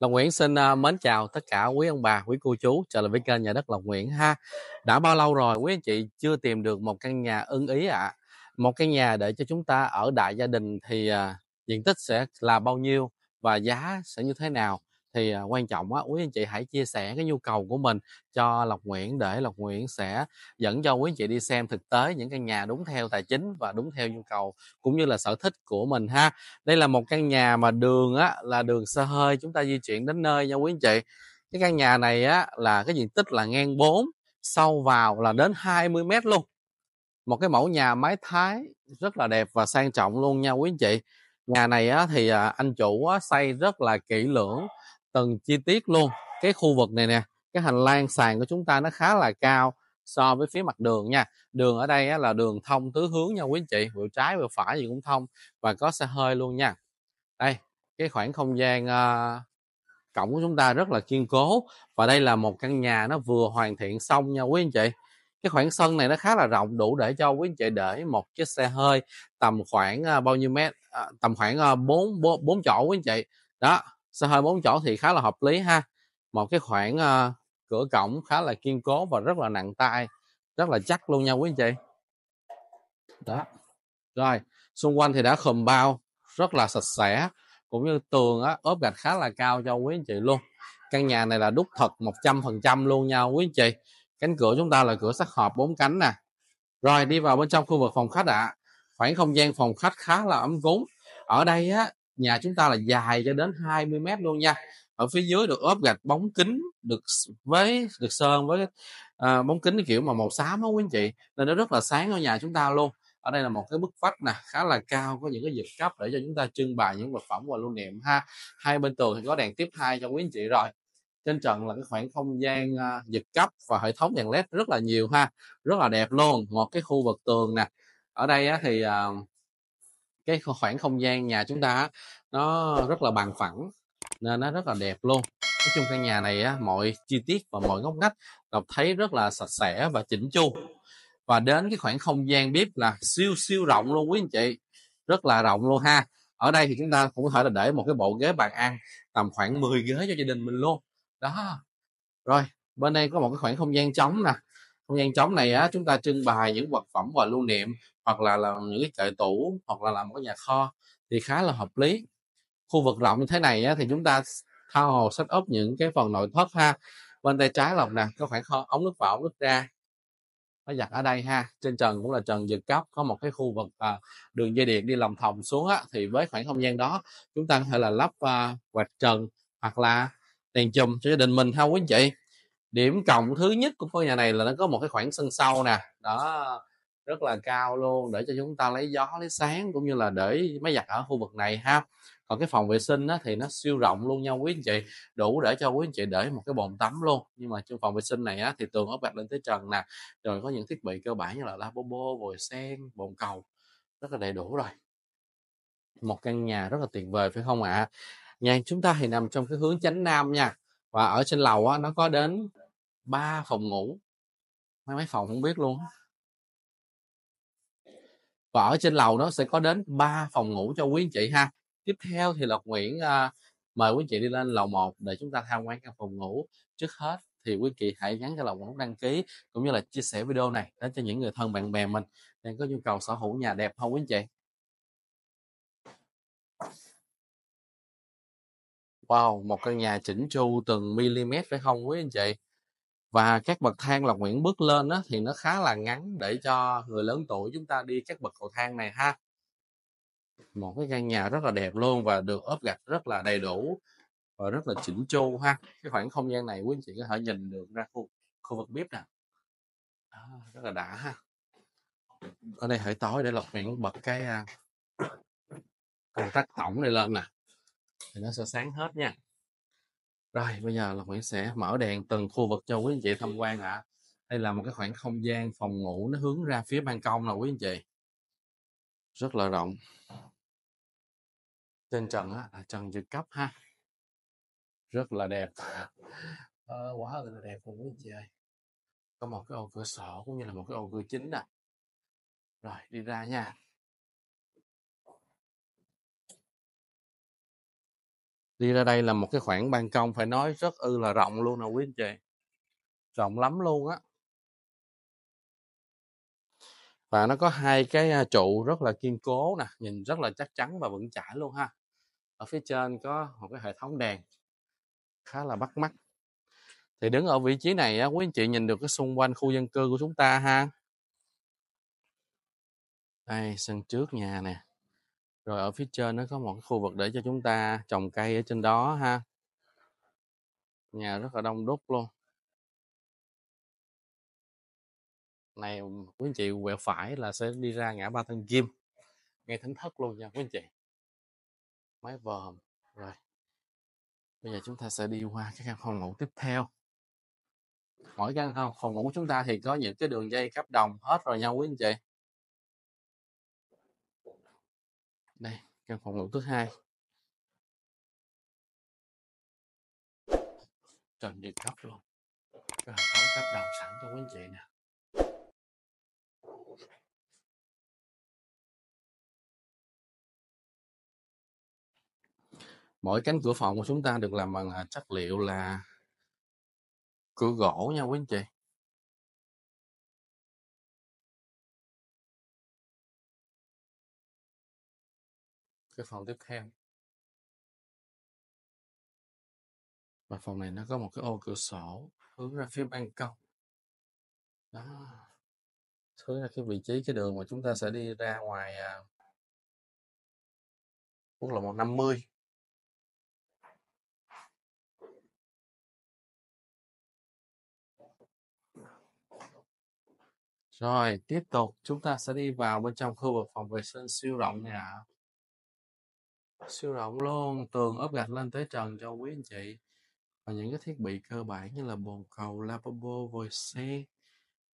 Lòng Nguyễn xin à, mến chào tất cả quý ông bà, quý cô chú trở lại với kênh nhà đất Lòng Nguyễn ha. Đã bao lâu rồi quý anh chị chưa tìm được một căn nhà ưng ý ạ? À? Một căn nhà để cho chúng ta ở đại gia đình thì à, diện tích sẽ là bao nhiêu và giá sẽ như thế nào? thì à, quan trọng á quý anh chị hãy chia sẻ cái nhu cầu của mình cho Lộc Nguyễn để Lộc Nguyễn sẽ dẫn cho quý anh chị đi xem thực tế những căn nhà đúng theo tài chính và đúng theo nhu cầu cũng như là sở thích của mình ha đây là một căn nhà mà đường á là đường sơ hơi chúng ta di chuyển đến nơi nha quý anh chị cái căn nhà này á là cái diện tích là ngang 4 sâu vào là đến 20 mét luôn một cái mẫu nhà mái thái rất là đẹp và sang trọng luôn nha quý anh chị nhà này á, thì à, anh chủ á, xây rất là kỹ lưỡng từng chi tiết luôn cái khu vực này nè cái hành lang sàn của chúng ta nó khá là cao so với phía mặt đường nha đường ở đây là đường thông tứ hướng nha quý anh chị vừa trái vừa phải gì cũng thông và có xe hơi luôn nha đây cái khoảng không gian ờ, cổng của chúng ta rất là kiên cố và đây là một căn nhà nó vừa hoàn thiện xong nha quý anh chị cái khoảng sân này nó khá là rộng đủ để cho quý anh chị để một chiếc xe hơi tầm khoảng ờ, bao nhiêu mét uh, tầm khoảng bốn bốn chỗ quý anh chị đó xe hơi bốn chỗ thì khá là hợp lý ha một cái khoảng uh, cửa cổng khá là kiên cố và rất là nặng tay rất là chắc luôn nha quý anh chị đó rồi xung quanh thì đã khùm bao rất là sạch sẽ cũng như tường á, ốp gạch khá là cao cho quý anh chị luôn căn nhà này là đúc thật 100% luôn nha quý anh chị cánh cửa chúng ta là cửa sắt hộp bốn cánh nè rồi đi vào bên trong khu vực phòng khách ạ à. khoảng không gian phòng khách khá là ấm cúng ở đây á nhà chúng ta là dài cho đến 20 mét luôn nha ở phía dưới được ốp gạch bóng kính được với được sơn với à, bóng kính kiểu mà màu xám đó quý anh chị nên nó rất là sáng ở nhà chúng ta luôn ở đây là một cái bức vách nè khá là cao có những cái dịch cấp để cho chúng ta trưng bày những vật phẩm và lưu niệm ha hai bên tường thì có đèn tiếp hai cho quý anh chị rồi trên trần là cái khoảng không gian uh, cấp và hệ thống đèn led rất là nhiều ha rất là đẹp luôn một cái khu vực tường nè ở đây á, thì uh, cái khoảng không gian nhà chúng ta nó rất là bằng phẳng nên nó rất là đẹp luôn nói chung căn nhà này á, mọi chi tiết và mọi ngóc ngách đọc thấy rất là sạch sẽ và chỉnh chu và đến cái khoảng không gian bếp là siêu siêu rộng luôn quý anh chị rất là rộng luôn ha ở đây thì chúng ta cũng có thể là để một cái bộ ghế bàn ăn tầm khoảng 10 ghế cho gia đình mình luôn đó rồi bên đây có một cái khoảng không gian trống nè không gian trống này á chúng ta trưng bày những vật phẩm và lưu niệm hoặc là làm những cái kệ tủ hoặc là làm một cái nhà kho thì khá là hợp lý khu vực rộng như thế này á, thì chúng ta thao hồ set up những cái phần nội thất ha bên tay trái lọc nè có khoảng ống nước vào ống nước ra nó giặt ở đây ha trên trần cũng là trần giật cấp có một cái khu vực à, đường dây điện đi lòng thòng xuống á, thì với khoảng không gian đó chúng ta có thể là lắp à, quạt trần hoặc là đèn chùm cho gia đình mình ha quý anh chị điểm cộng thứ nhất của ngôi nhà này là nó có một cái khoảng sân sau nè đó rất là cao luôn để cho chúng ta lấy gió lấy sáng cũng như là để máy giặt ở khu vực này ha còn cái phòng vệ sinh á, thì nó siêu rộng luôn nha quý anh chị đủ để cho quý anh chị để một cái bồn tắm luôn nhưng mà trong phòng vệ sinh này á, thì tường ốp gạch lên tới trần nè rồi có những thiết bị cơ bản như là bô bô vòi sen bồn cầu rất là đầy đủ rồi một căn nhà rất là tuyệt vời phải không ạ à? nhà chúng ta thì nằm trong cái hướng chánh nam nha và ở trên lầu á, nó có đến ba phòng ngủ mấy mấy phòng không biết luôn và ở trên lầu nó sẽ có đến 3 phòng ngủ cho quý anh chị ha tiếp theo thì lộc nguyễn à, mời quý anh chị đi lên lầu 1 để chúng ta tham quan căn phòng ngủ trước hết thì quý chị hãy nhắn cho lộc nguyễn đăng ký cũng như là chia sẻ video này đến cho những người thân bạn bè mình đang có nhu cầu sở hữu nhà đẹp không quý anh chị Wow, một căn nhà chỉnh chu từng mm phải không quý anh chị? và các bậc thang là Nguyễn bước lên đó, thì nó khá là ngắn để cho người lớn tuổi chúng ta đi các bậc cầu thang này ha một cái căn nhà rất là đẹp luôn và được ốp gạch rất là đầy đủ và rất là chỉnh chu ha cái khoảng không gian này quý anh chị có thể nhìn được ra khu khu vực bếp nè à, rất là đã ha ở đây hơi tối để lọc miệng bật cái à, công tắc tổng này lên nè thì nó sẽ sáng hết nha rồi, bây giờ là Nguyễn sẽ mở đèn từng khu vực cho quý anh chị tham quan ạ. À. Đây là một cái khoảng không gian phòng ngủ nó hướng ra phía ban công nè quý anh chị. Rất là rộng. Trên trần á là trần trực cấp ha. Rất là đẹp. Ờ, quá là đẹp luôn quý anh chị ơi. Có một cái ô cửa sổ cũng như là một cái ô cửa chính nè. Rồi, đi ra nha. đi ra đây là một cái khoảng ban công phải nói rất ư là rộng luôn nè quý anh chị rộng lắm luôn á và nó có hai cái trụ rất là kiên cố nè nhìn rất là chắc chắn và vững chãi luôn ha ở phía trên có một cái hệ thống đèn khá là bắt mắt thì đứng ở vị trí này á, quý anh chị nhìn được cái xung quanh khu dân cư của chúng ta ha đây sân trước nhà nè rồi ở phía trên nó có một khu vực để cho chúng ta trồng cây ở trên đó ha nhà rất là đông đúc luôn này quý anh chị quẹo phải là sẽ đi ra ngã ba thân kim ngay thánh thất luôn nha quý anh chị máy vòm rồi bây giờ chúng ta sẽ đi qua cái căn phòng ngủ tiếp theo mỗi căn phòng ngủ chúng ta thì có những cái đường dây cấp đồng hết rồi nha quý anh chị căn phòng ngủ thứ hai trần nhiệt góc luôn cái hệ thống cấp đồng sẵn cho quý anh chị nè mỗi cánh cửa phòng của chúng ta được làm bằng à, chất liệu là cửa gỗ nha quý anh chị cái phòng tiếp theo và phòng này nó có một cái ô cửa sổ hướng ra phía ban công đó hướng ra cái vị trí cái đường mà chúng ta sẽ đi ra ngoài à, quốc lộ 150 Rồi, tiếp tục chúng ta sẽ đi vào bên trong khu vực phòng vệ sinh siêu rộng này ạ. À siêu rộng luôn tường ốp gạch lên tới trần cho quý anh chị và những cái thiết bị cơ bản như là bồn cầu lavabo vòi sen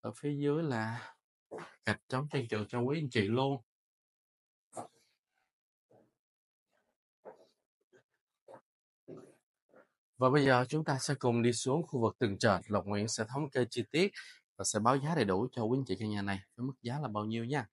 ở phía dưới là gạch chống trang trượt cho quý anh chị luôn Và bây giờ chúng ta sẽ cùng đi xuống khu vực tầng trệt. Lộc Nguyễn sẽ thống kê chi tiết và sẽ báo giá đầy đủ cho quý anh chị căn nhà này với mức giá là bao nhiêu nha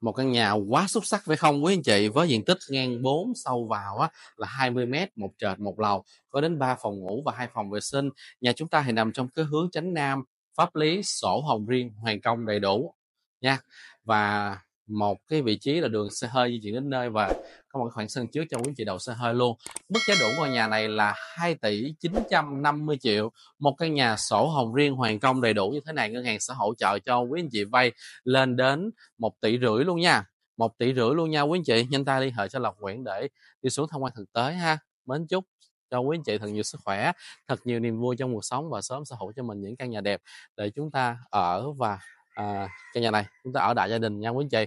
một căn nhà quá xuất sắc phải không quý anh chị với diện tích ngang 4 sâu vào á, là 20 m một trệt một lầu có đến 3 phòng ngủ và hai phòng vệ sinh nhà chúng ta thì nằm trong cái hướng chánh nam pháp lý sổ hồng riêng hoàn công đầy đủ nha và một cái vị trí là đường xe hơi di chuyển đến nơi và có một khoảng sân trước cho quý chị đậu xe hơi luôn mức giá đủ của nhà này là 2 tỷ 950 triệu một căn nhà sổ hồng riêng hoàn công đầy đủ như thế này ngân hàng sẽ hỗ trợ cho quý anh chị vay lên đến một tỷ rưỡi luôn nha một tỷ rưỡi luôn nha quý anh chị nhanh tay liên hệ cho lộc nguyễn để đi xuống tham quan thực tế ha mến chúc cho quý anh chị thật nhiều sức khỏe thật nhiều niềm vui trong cuộc sống và sớm sở hữu cho mình những căn nhà đẹp để chúng ta ở và à, căn nhà này chúng ta ở đại gia đình nha quý anh chị